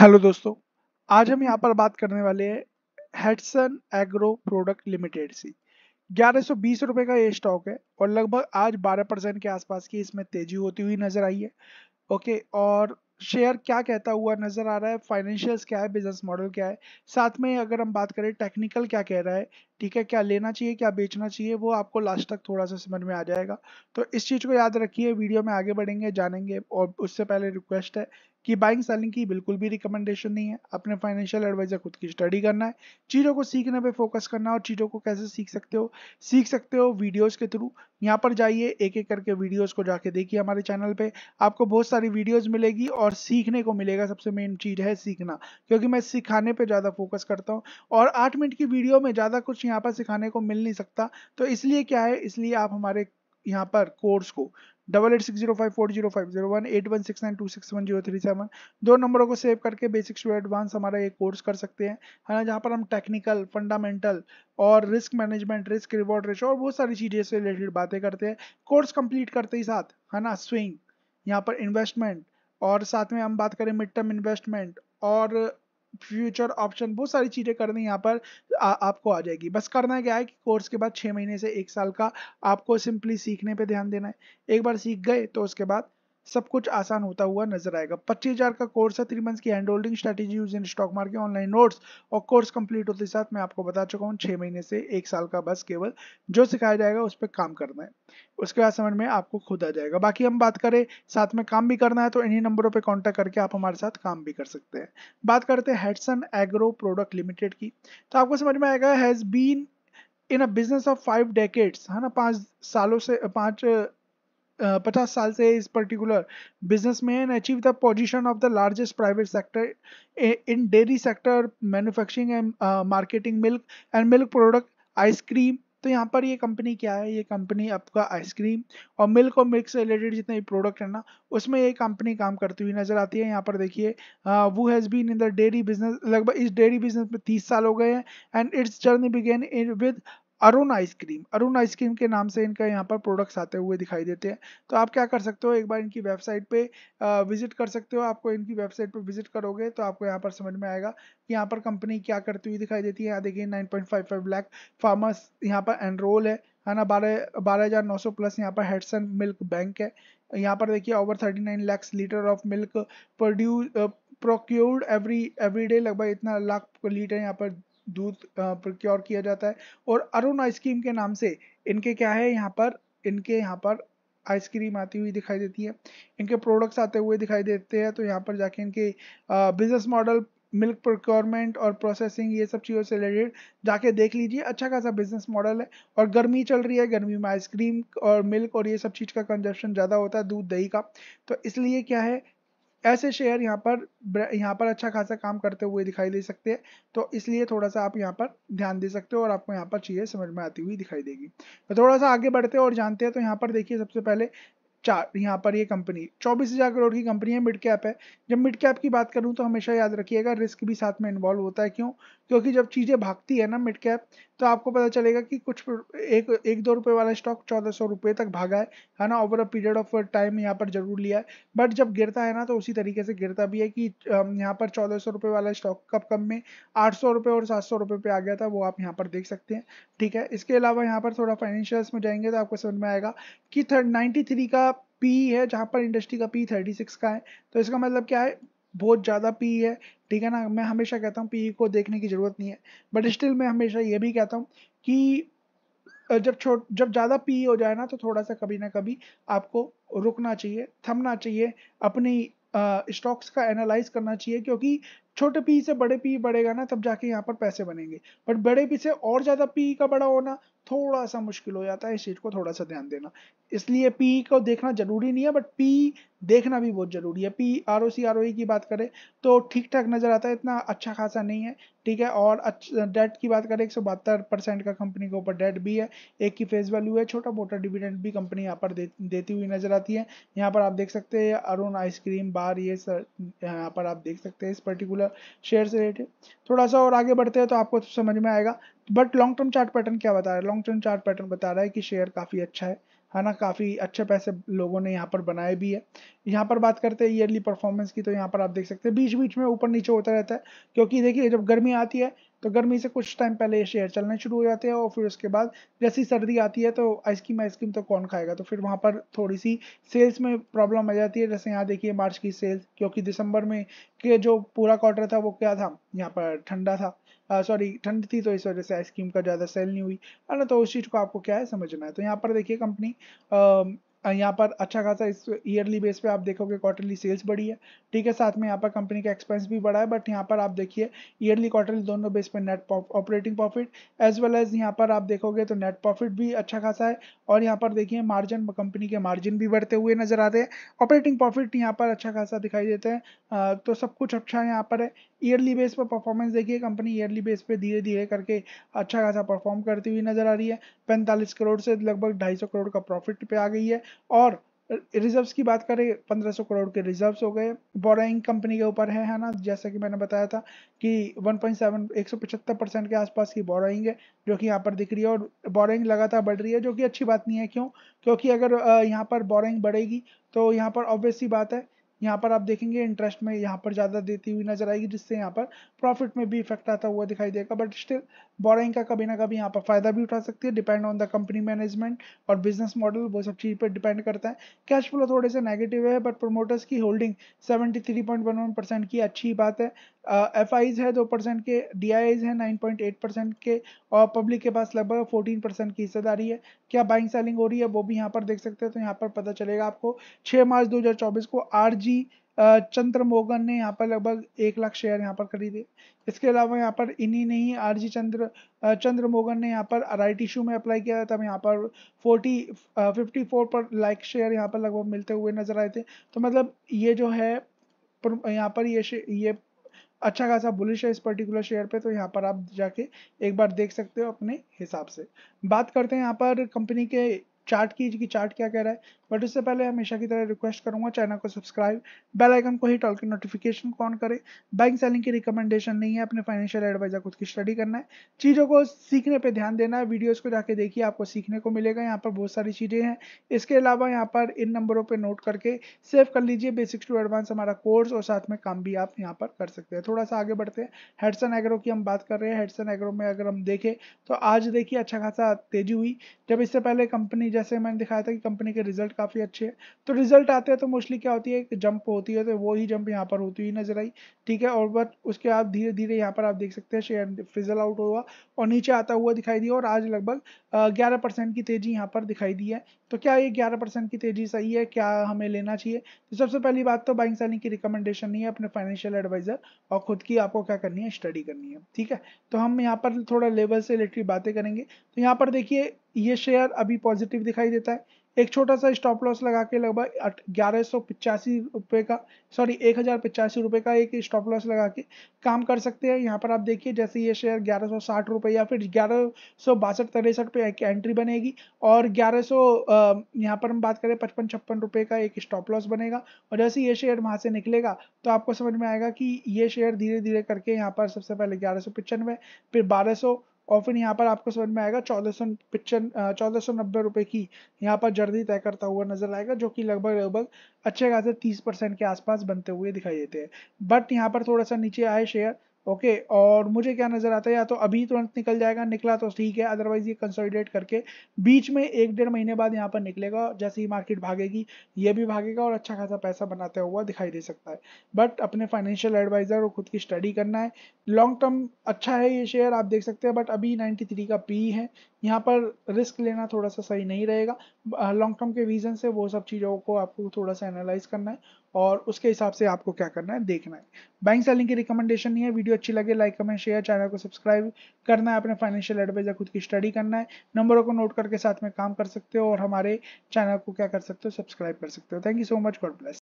hello दोस्तों आज हम यहाँ पर बात करने वाले हैं Hatsun agro product limited C ग्यारह सौ बीस रुपये का ये स्टॉक है और लगभग आज बारह परसेंट के आसपास की इसमें तेजी होती हुई नजर आई है ओके और शेयर क्या कहता हुआ नजर आ रहा है फाइनेंशियल्स क्या है बिजनेस मॉडल क्या है साथ में अगर हम बात करें टेक्निकल क्या कह रहा है ठीक है क्या लेना चाहिए क्या बेचना चाहिए वो आपको लास्ट तक थोड़ा सा समझ में आ जाएगा तो इस चीज़ को याद रखिए वीडियो में आगे बढ़ेंगे जानेंगे और उससे पहले रिक्वेस्ट है कि बाइंग सेलिंग की बिल्कुल भी रिकमेंडेशन नहीं है अपने फाइनेंशियल एडवाइजर खुद की स्टडी करना है चीज़ों को सीखने पे फोकस करना और चीज़ों को कैसे सीख सकते हो सीख सकते हो वीडियोस के थ्रू यहाँ पर जाइए एक एक करके वीडियोस को जाके देखिए हमारे चैनल पे आपको बहुत सारी वीडियोस मिलेगी और सीखने को मिलेगा सबसे मेन चीज़ है सीखना क्योंकि मैं सिखाने पर ज़्यादा फोकस करता हूँ और आठ मिनट की वीडियो में ज़्यादा कुछ यहाँ पर सिखाने को मिल नहीं सकता तो इसलिए क्या है इसलिए आप हमारे यहाँ पर कोर्स को double eight six zero five four zero five zero one eight one six nine two six one zero three seven दो नंबरों को सेव करके बेसिक्स टू एडवांस हमारा ये कोर्स कर सकते हैं है ना जहाँ पर हम टेक्निकल फंडामेंटल और risk management risk reward ratio और बहुत सारी चीज़ें से रिलेटेड बातें करते हैं कोर्स कंप्लीट करते ही साथ है ना स्विंग यहाँ पर इन्वेस्टमेंट और साथ में हम बात करें मिड टर्म इन्वेस्टमेंट और फ्यूचर ऑप्शन बहुत सारी चीज़ें करनी यहाँ पर आ, आपको आ जाएगी बस करना क्या है कि कोर्स के बाद छः महीने से एक साल का आपको सिंपली सीखने पे ध्यान देना है एक बार सीख गए तो उसके बाद सब कुछ आसान होता हुआ नजर आएगा पच्चीस हजार का कोर्स है थ्री मंथ्स की hand holding strategy use in stock market online notes और कोर्स कंप्लीट होते साथ मैं आपको बता चुका हूँ छह महीने से एक साल का बस केवल जो सिखाया जाएगा उस पर काम करना है उसके बाद समझ में आपको खुद आ जाएगा बाकी हम बात करें साथ में काम भी करना है तो इन्हीं नंबरों पर कॉन्टैक्ट करके आप हमारे साथ काम भी कर सकते हैं बात करते हैं हेडसन एग्रो प्रोडक्ट लिमिटेड की तो आपको समझ में आएगा has been in a business of five decades है ना पाँच सालों से पाँच पचास साल से इस particular business man achieve the position of the largest private sector in dairy sector manufacturing and marketing milk and milk product ice cream तो यहाँ पर ये कंपनी क्या है ये कंपनी आपका आइसक्रीम और मिल्क और मिल्क से रिलेटेड जितने भी प्रोडक्ट है ना उसमें ये कंपनी काम करती हुई नजर आती है यहाँ पर देखिए वो has been in the dairy business लगभग इस डेयरी बिजनेस में तीस साल हो गए हैं and its journey began with Arun ice cream Arun ice cream के नाम से इनका यहाँ पर प्रोडक्ट्स आते हुए दिखाई देते हैं तो आप क्या कर सकते हो एक बार इनकी वेबसाइट पे विजिट कर सकते हो आपको इनकी वेबसाइट पे विजिट करोगे तो आपको यहाँ पर समझ में आएगा कि यहाँ पर कंपनी क्या करती हुई दिखाई देती है यहाँ देखिए nine point five five lakh farmers यहाँ पर एनरोल है है ना बारह बारह हज़ार नौ सौ प्लस यहाँ पर हेडसन मिल्क बैंक है यहाँ पर देखिए over thirty nine lakhs litre of milk produce procured every every day लगभग इतना लाख लीटर यहाँ पर दूध प्रोक्योर किया जाता है और अरुण आइसक्रीम के नाम से इनके क्या है यहाँ पर इनके यहाँ पर आइसक्रीम आती हुई दिखाई देती है इनके प्रोडक्ट्स आते हुए दिखाई देते हैं तो यहाँ पर जाके इनके बिजनेस मॉडल मिल्क प्रोक्योरमेंट और प्रोसेसिंग ये सब चीज़ों से रिलेटेड जाके देख लीजिए अच्छा खासा बिजनेस मॉडल है और गर्मी चल रही है गर्मी में आइसक्रीम और मिल्क और ये सब चीज़ का कंजप्शन ज़्यादा होता है दूध दही का तो इसलिए क्या है ऐसे शेयर यहाँ पर यहाँ पर अच्छा खासा काम करते हुए दिखाई दे सकते हैं तो इसलिए थोड़ा सा आप यहाँ पर ध्यान दे सकते हो और आपको यहाँ पर चीज़ें समझ में आती हुई दिखाई देगी तो थोड़ा सा आगे बढ़ते हैं और जानते हैं तो यहाँ पर देखिए सबसे पहले चार यहाँ पर ये कंपनी चौबीस हजार करोड़ की कंपनी है मिड कैप है जब मिड कैप की बात करूँ तो हमेशा याद रखिएगा रिस्क भी साथ में इन्वॉल्व होता है क्यों क्योंकि जब चीज़ें भागती है ना मिड कैप तो आपको पता चलेगा कि कुछ एक एक दो रुपये वाला स्टॉक चौदह सौ रुपये तक भागा है है ना over a period of time यहाँ पर जरूर लिया है बट जब गिरता है ना तो उसी तरीके से गिरता भी है कि यहाँ पर चौदह सौ रुपये वाला स्टॉक कब कम में आठ सौ रुपये और सात सौ रुपये पे आ गया था वो आप यहाँ पर देख सकते हैं ठीक है इसके अलावा यहाँ पर थोड़ा फाइनेंशियल्स में जाएंगे तो आपको समझ में आएगा कि थर्ड नाइन्टी थ्री का पी है जहाँ पर इंडस्ट्री का पी थर्टी सिक्स का है तो इसका मतलब क्या है बहुत ज़्यादा पी है ठीक है ना मैं हमेशा कहता हूँ पी को देखने की ज़रूरत नहीं है बट स्टिल मैं हमेशा ये भी कहता हूँ कि जब छोट जब ज़्यादा पी हो जाए ना तो थोड़ा सा कभी ना कभी आपको रुकना चाहिए थमना चाहिए अपनी स्टॉक्स का एनालाइज करना चाहिए क्योंकि छोटे पी से बड़े पी बढ़ेगा ना तब जाके यहाँ पर पैसे बनेंगे बट बड़े पी से और ज़्यादा पी का बड़ा होना थोड़ा सा मुश्किल हो जाता है इस चीज़ को थोड़ा सा ध्यान देना इसलिए पी को देखना जरूरी नहीं है बट पी देखना भी बहुत ज़रूरी है P R O C R O E की बात करें तो ठीक ठाक नज़र आता है इतना अच्छा खासा नहीं है ठीक है और डेट की बात करें एक सौ बहत्तर परसेंट का कंपनी के ऊपर डेट भी है एक की फेस वैल्यू है छोटा मोटा डिविडेंड भी कंपनी यहाँ पर दे, देती हुई नज़र आती है यहाँ पर आप देख सकते हैं अरुण आइसक्रीम बार ये सर यहाँ पर आप देख सकते हैं इस पर्टिकुलर शेयर से रिलेटेड थोड़ा सा और आगे बढ़ते हैं तो आपको समझ में आएगा but long term chart pattern क्या बता रहा है लॉन्ग टर्म चार्ट पैटर्न बता रहा है कि शेयर काफ़ी अच्छा है है ना काफ़ी अच्छे पैसे लोगों ने यहाँ पर बनाए भी है यहाँ पर बात करते हैं ईयरली परफॉर्मेंस की तो यहाँ पर आप देख सकते हैं बीच बीच में ऊपर नीचे होता रहता है क्योंकि देखिए जब गर्मी आती है तो गर्मी से कुछ टाइम पहले ये शेयर चलने शुरू हो जाते हैं और फिर उसके बाद जैसी सर्दी आती है तो आइसक्रीम आइसक्रीम तो कौन खाएगा तो फिर वहाँ पर थोड़ी सी सेल्स में प्रॉब्लम आ जाती है जैसे यहाँ देखिए मार्च की सेल्स क्योंकि दिसंबर में के जो पूरा क्वार्टर था वो क्या था यहाँ पर ठंडा था सॉरी ठंड थी तो इस वजह से आइसक्रीम का ज़्यादा सेल नहीं हुई है ना तो उस चीज़ को आपको क्या है समझना है तो यहाँ पर देखिए कंपनी यहाँ पर अच्छा खासा इस ईयरली बेस पे आप देखोगे क्वार्टरली सेल्स बढ़ी है ठीक है साथ में यहाँ पर कंपनी का एक्सपेंस भी बढ़ा है बट यहाँ पर आप देखिए ईयरली क्वार्टरली दोनों बेस पे net operating profit as well as यहाँ पर आप देखोगे तो नेट प्रॉफिट भी अच्छा खासा है और यहाँ पर देखिए मार्जिन कंपनी के मार्जिन भी बढ़ते हुए नजर आते हैं ऑपरेटिंग प्रॉफिट यहाँ पर अच्छा खासा दिखाई देते हैं तो सब कुछ अच्छा यहाँ पर है ईयरली बेस पर परफॉर्मेंस देखिए कंपनी ईयरली बेस पे धीरे धीरे करके अच्छा खासा परफॉर्म करती हुई नजर आ रही है पैंतालीस करोड़ से लगभग ढाई सौ करोड़ का प्रॉफिट पे आ गई है और रिजर्व्स की बात करें पंद्रह सौ करोड़ के रिजर्व्स हो गए बोराइंग कंपनी के ऊपर है है ना जैसा कि मैंने बताया था कि 1.7 175 परसेंट के आसपास की बोराइंग है जो कि यहाँ पर दिख रही है और बोराइंग लगातार बढ़ रही है जो कि अच्छी बात नहीं है क्यों क्योंकि अगर यहाँ पर बोराइंग बढ़ेगी तो यहाँ पर ऑब्वियसली बात है यहाँ पर आप देखेंगे इंटरेस्ट में यहाँ पर ज़्यादा देती हुई नजर आएगी जिससे यहाँ पर प्रॉफिट में भी इफेक्ट आता हुआ दिखाई देगा बट स्टिल बोरिंग का कभी ना कभी यहाँ पर फायदा भी उठा सकती है depend on the company management और बिजनेस मॉडल वो सब चीज़ पर डिपेंड करता है कैश फ्लो थोड़े से नेगेटिव है बट प्रोमोटर्स की होल्डिंग सेवेंटी परसेंट की अच्छी बात है एफ uh, आईज है दो परसेंट के डी आईज है नाइन पॉइंट एट परसेंट के और पब्लिक के पास लगभग फोर्टीन परसेंट की हिस्सेदारी है क्या बाइंग सेलिंग हो रही है वो भी यहाँ पर देख सकते हैं तो यहाँ पर पता चलेगा आपको छः मार्च दो को आर जी जी चंद्र मोगन ने यहाँ पर लगभग एक लाख शेयर यहाँ पर खरीदे इसके अलावा यहाँ पर इन्हीं ने ही आर जी चंद्र चंद्र मोगन ने यहाँ पर राइट इशू में अप्लाई किया तब यहाँ पर फोर्टी फिफ्टी फोर पर लाइक शेयर यहाँ पर लगभग मिलते हुए नजर आए थे तो मतलब ये जो है यहाँ पर ये ये अच्छा खासा बुलिश है इस पर्टिकुलर शेयर पे तो यहाँ पर आप जाके एक बार देख सकते हो अपने हिसाब से बात करते हैं यहाँ पर कंपनी के चार्ट की कि चार्ट क्या कह रहा है बट उससे पहले हमेशा की तरह रिक्वेस्ट करूंगा चैनल को सब्सक्राइब बेल आइकन को हिट ऑल की नोटिफिकेशन को ऑन करें बैंक सेलिंग की रिकमेंडेशन नहीं है अपने फाइनेंशियल एडवाइजर खुद की स्टडी करना है चीज़ों को सीखने पर ध्यान देना है वीडियोज़ को जाके देखिए आपको सीखने को मिलेगा यहाँ पर बहुत सारी चीज़ें हैं इसके अलावा यहाँ पर इन नंबरों पर नोट करके सेव कर लीजिए बेसिक्स टू एडवांस हमारा कोर्स और साथ में काम भी आप यहाँ पर कर सकते हैं थोड़ा सा आगे बढ़ते हैं हेडसन एग्रो की हम बात कर रहे हैं हेडसन एग्रो में अगर हम देखें तो आज देखिए अच्छा खासा तेजी हुई जब इससे पहले कंपनी जैसे मैंने दिखाया था कि कंपनी के रिजल्ट काफ़ी अच्छे हैं तो रिजल्ट आते हैं तो मोस्टली क्या होती है एक जंप होती है तो वो ही जंप यहाँ पर होती हुई नजर आई ठीक है और बट उसके बाद धीरे धीरे यहाँ पर आप देख सकते हैं शेयर फिजल आउट हुआ और नीचे आता हुआ दिखाई दिया और आज लगभग ग्यारह की तेजी यहाँ पर दिखाई दी है तो क्या ये ग्यारह की तेजी सही है क्या हमें लेना चाहिए तो सबसे पहली बात तो बाइंग सेलिंग की रिकमेंडेशन नहीं है अपने फाइनेंशियल एडवाइजर और खुद की आपको क्या करनी है स्टडी करनी है ठीक है तो हम यहाँ पर थोड़ा लेवल से रिलेटेड बातें करेंगे तो यहाँ पर देखिए ये शेयर अभी पॉजिटिव दिखाई देता है एक छोटा सा स्टॉप लॉस लगा के लगभग ग्यारह सौ पिचासी रुपये का सॉरी एक हज़ार पिचासी रुपये का एक स्टॉप लॉस लगा के काम कर सकते हैं यहाँ पर आप देखिए जैसे ये शेयर ग्यारह सौ साठ रुपये या फिर ग्यारह सौ बासठ तिरसठ पे एक एंट्री बनेगी और ग्यारह सौ यहाँ पर हम बात करें पचपन छप्पन रुपये का एक स्टॉप लॉस बनेगा और जैसे ये शेयर वहाँ से निकलेगा तो आपको समझ में आएगा कि ये शेयर धीरे धीरे करके यहाँ पर सबसे पहले ग्यारह सौ फिर बारह सौ और फिर यहाँ पर आपको समझ में आएगा चौदह सौ पिक्चर चौदह सौ नब्बे रुपये की यहाँ पर जर्दी तय करता हुआ नजर आएगा जो कि लगभग लगभग अच्छे खासे तीस परसेंट के आसपास बनते हुए दिखाई देते हैं बट यहाँ पर थोड़ा सा नीचे आए शेयर ओके okay, और मुझे क्या नज़र आता है या तो अभी तुरंत तो निकल जाएगा निकला तो ठीक है अदरवाइज ये कंसोलिडेट करके बीच में एक डेढ़ महीने बाद यहाँ पर निकलेगा जैसे ही मार्केट भागेगी ये भी भागेगा और अच्छा खासा पैसा बनाता हुआ दिखाई दे सकता है बट अपने फाइनेंशियल एडवाइज़र और खुद की स्टडी करना है लॉन्ग टर्म अच्छा है ये शेयर आप देख सकते हैं बट अभी नाइन्टी का पी है यहाँ पर रिस्क लेना थोड़ा सा सही नहीं रहेगा लॉन्ग टर्म के विजन से वो सब चीज़ों को आपको थोड़ा सा एनालाइज करना है और उसके हिसाब से आपको क्या करना है देखना है बैंक सेलिंग की रिकमेंडेशन नहीं है वीडियो अच्छी लगे लाइक कमेंट शेयर चैनल को सब्सक्राइब करना है अपने फाइनेंशियल एडवाइजर खुद की स्टडी करना है नंबरों को नोट करके साथ में काम कर सकते हो और हमारे चैनल को क्या कर सकते हो सब्सक्राइब कर सकते हो thank you so much God bless